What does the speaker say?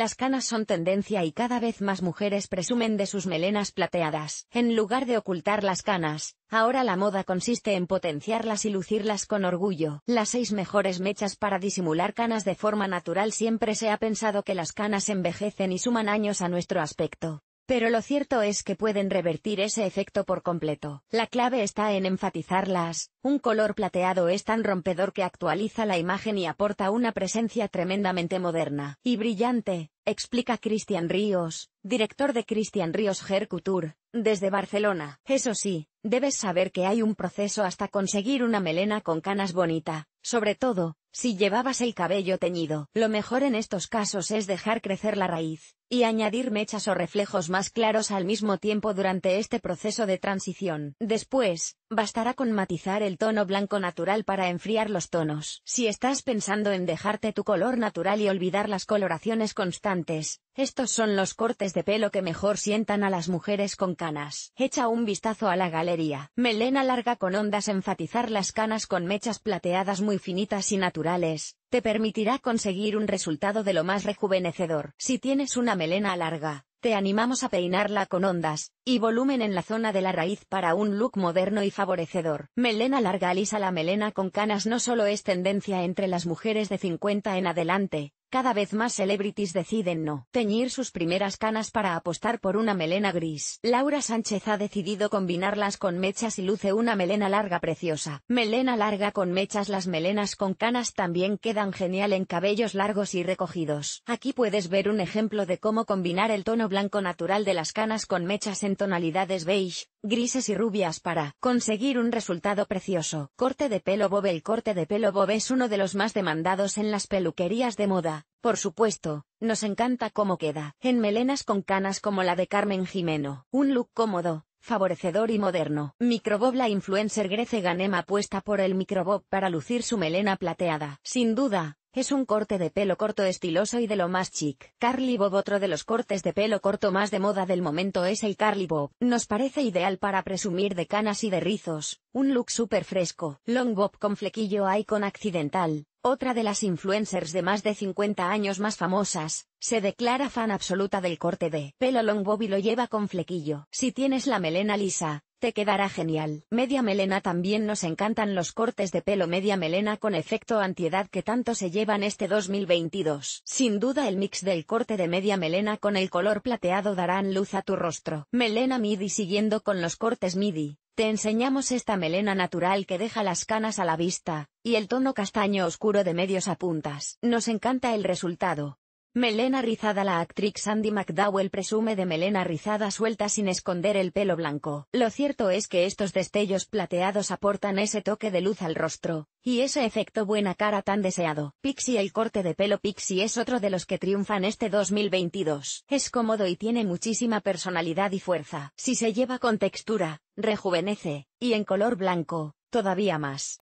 Las canas son tendencia y cada vez más mujeres presumen de sus melenas plateadas. En lugar de ocultar las canas, ahora la moda consiste en potenciarlas y lucirlas con orgullo. Las seis mejores mechas para disimular canas de forma natural siempre se ha pensado que las canas envejecen y suman años a nuestro aspecto. Pero lo cierto es que pueden revertir ese efecto por completo. La clave está en enfatizarlas. Un color plateado es tan rompedor que actualiza la imagen y aporta una presencia tremendamente moderna y brillante, explica Cristian Ríos, director de Cristian Ríos Hair Couture, desde Barcelona. Eso sí, debes saber que hay un proceso hasta conseguir una melena con canas bonita, sobre todo, si llevabas el cabello teñido, lo mejor en estos casos es dejar crecer la raíz, y añadir mechas o reflejos más claros al mismo tiempo durante este proceso de transición. Después, bastará con matizar el tono blanco natural para enfriar los tonos. Si estás pensando en dejarte tu color natural y olvidar las coloraciones constantes, estos son los cortes de pelo que mejor sientan a las mujeres con canas. Echa un vistazo a la galería. Melena larga con ondas enfatizar las canas con mechas plateadas muy finitas y naturales naturales, te permitirá conseguir un resultado de lo más rejuvenecedor. Si tienes una melena larga, te animamos a peinarla con ondas y volumen en la zona de la raíz para un look moderno y favorecedor. Melena larga lisa La melena con canas no solo es tendencia entre las mujeres de 50 en adelante, cada vez más celebrities deciden no teñir sus primeras canas para apostar por una melena gris. Laura Sánchez ha decidido combinarlas con mechas y luce una melena larga preciosa. Melena larga con mechas Las melenas con canas también quedan genial en cabellos largos y recogidos. Aquí puedes ver un ejemplo de cómo combinar el tono blanco natural de las canas con mechas en tonalidades beige, grises y rubias para conseguir un resultado precioso. Corte de pelo bob El corte de pelo bob es uno de los más demandados en las peluquerías de moda. Por supuesto, nos encanta cómo queda, en melenas con canas como la de Carmen Jimeno. Un look cómodo, favorecedor y moderno. Microbob la influencer Grece ganema apuesta por el microbob para lucir su melena plateada. Sin duda, es un corte de pelo corto estiloso y de lo más chic. Carly Bob Otro de los cortes de pelo corto más de moda del momento es el Carly Bob. Nos parece ideal para presumir de canas y de rizos. Un look súper fresco. Long Bob con flequillo icon accidental. Otra de las influencers de más de 50 años más famosas, se declara fan absoluta del corte de pelo long bob y lo lleva con flequillo. Si tienes la melena lisa, te quedará genial. Media melena también nos encantan los cortes de pelo media melena con efecto antiedad que tanto se llevan este 2022. Sin duda el mix del corte de media melena con el color plateado darán luz a tu rostro. Melena midi siguiendo con los cortes midi, te enseñamos esta melena natural que deja las canas a la vista, y el tono castaño oscuro de medios a puntas. Nos encanta el resultado. Melena rizada La actriz Sandy McDowell presume de melena rizada suelta sin esconder el pelo blanco. Lo cierto es que estos destellos plateados aportan ese toque de luz al rostro, y ese efecto buena cara tan deseado. Pixie El corte de pelo Pixie es otro de los que triunfan este 2022. Es cómodo y tiene muchísima personalidad y fuerza. Si se lleva con textura, rejuvenece, y en color blanco, todavía más.